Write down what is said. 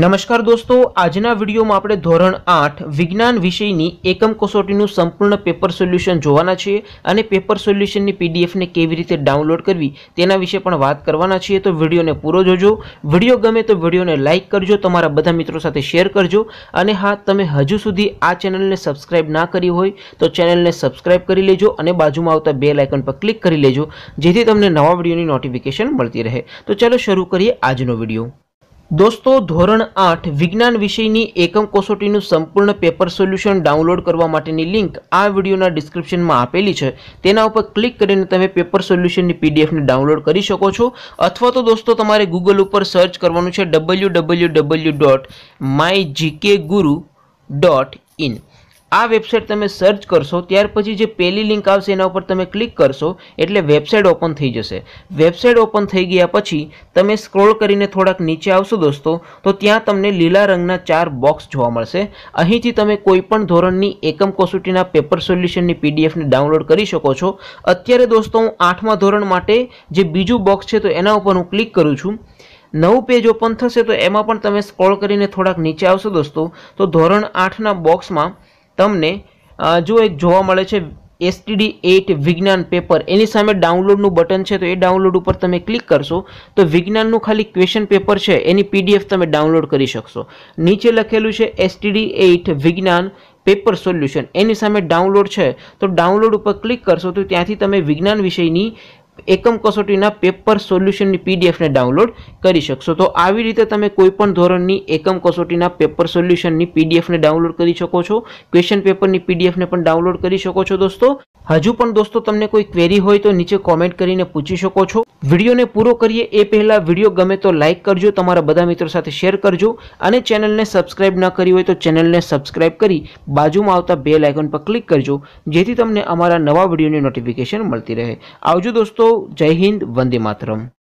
નમસ્કાર દોસ્તો આજના વિડીયોમાં આપણે ધોરણ આઠ વિજ્ઞાન વિષયની એકમ કસોટીનું સંપૂર્ણ પેપર સોલ્યુશન જોવાના છીએ અને પેપર સોલ્યુશનની પીડીએફને કેવી રીતે ડાઉનલોડ કરવી તેના વિશે પણ વાત કરવાના છીએ તો વિડીયોને પૂરો જોજો વિડીયો ગમે તો વિડીયોને લાઇક કરજો તમારા બધા મિત્રો સાથે શેર કરજો અને હા તમે હજુ સુધી આ ચેનલને સબસ્ક્રાઇબ ના કરી હોય તો ચેનલને સબસ્ક્રાઇબ કરી લેજો અને બાજુમાં આવતા બે લાઇકન પર ક્લિક કરી લેજો જેથી તમને નવા વિડીયોની નોટિફિકેશન મળતી રહે તો ચાલો શરૂ કરીએ આજનો વિડીયો દોસ્તો ધોરણ આઠ વિજ્ઞાન વિષયની એકમ કસોટીનું સંપૂર્ણ પેપર સોલ્યુશન ડાઉનલોડ કરવા માટેની લિંક આ વિડીયોના ડિસ્ક્રિપ્શનમાં આપેલી છે તેના ઉપર ક્લિક કરીને તમે પેપર સોલ્યુશનની પીડીએફને ડાઉનલોડ કરી શકો છો અથવા તો દોસ્તો તમારે ગૂગલ ઉપર સર્ચ કરવાનું છે W W W dot my GK guru dot in આ વેબસાઇટ તમે સર્ચ કરશો ત્યાર પછી જે પહેલી લિંક આવશે એના ઉપર તમે ક્લિક કરશો એટલે વેબસાઇટ ઓપન થઈ જશે વેબસાઇટ ઓપન થઈ ગયા પછી તમે સ્ક્રોલ કરીને થોડાક નીચે આવશો દોસ્તો તો ત્યાં તમને લીલા રંગના ચાર બોક્સ જોવા મળશે અહીંથી તમે કોઈપણ ધોરણની એકમ કોસોટીના પેપર સોલ્યુશનની પીડીએફને ડાઉનલોડ કરી શકો છો અત્યારે દોસ્તો હું આઠમા ધોરણ માટે જે બીજું બોક્સ છે તો એના ઉપર હું ક્લિક કરું છું નવું પેજ ઓપન થશે તો એમાં પણ તમે સ્ક્રોલ કરીને થોડાક નીચે આવશો દોસ્તો તો ધોરણ આઠના બોક્સમાં તમને જો એક જોવા મળે છે એસટીડી એઇટ વિજ્ઞાન પેપર એની સામે ડાઉનલોડનું બટન છે તો એ ડાઉનલોડ ઉપર તમે ક્લિક કરશો તો વિજ્ઞાનનું ખાલી ક્વેશ્ચન પેપર છે એની પીડીએફ તમે ડાઉનલોડ કરી શકશો નીચે લખેલું છે એસટીડી એઇટ વિજ્ઞાન પેપર સોલ્યુશન એની સામે ડાઉનલોડ છે તો ડાઉનલોડ ઉપર ક્લિક કરશો તો ત્યાંથી તમે વિજ્ઞાન વિષયની એકમ કસોટીના પેપર સોલ્યુશનની પીડીએફને ડાઉનલોડ કરી શકશો તો આવી રીતે તમે કોઈપણ ધોરણની એકમ કસોટીના પેપર સોલ્યુશનની પીડીએફને ડાઉનલોડ કરી શકો છો ક્વેશ્ચન પેપરની પીડીએફને પણ ડાઉનલોડ કરી શકો છો દોસ્તો હજુ પણ દોસ્તો તમને કોઈ ક્વેરી હોય તો નીચે કોમેન્ટ કરીને પૂછી શકો છો વિડીયોને પૂરો કરીએ એ પહેલાં વિડીયો ગમે તો લાઇક કરજો તમારા બધા મિત્રો સાથે શેર કરજો અને ચેનલને સબસ્ક્રાઇબ ન કરી હોય તો ચેનલને સબસ્ક્રાઈબ કરી બાજુમાં આવતા બે લાઇકન પર ક્લિક કરજો જેથી તમને અમારા નવા વિડીયોની નોટિફિકેશન મળતી રહે આવજો દોસ્તો જય હિન્દ વંદે માતરમ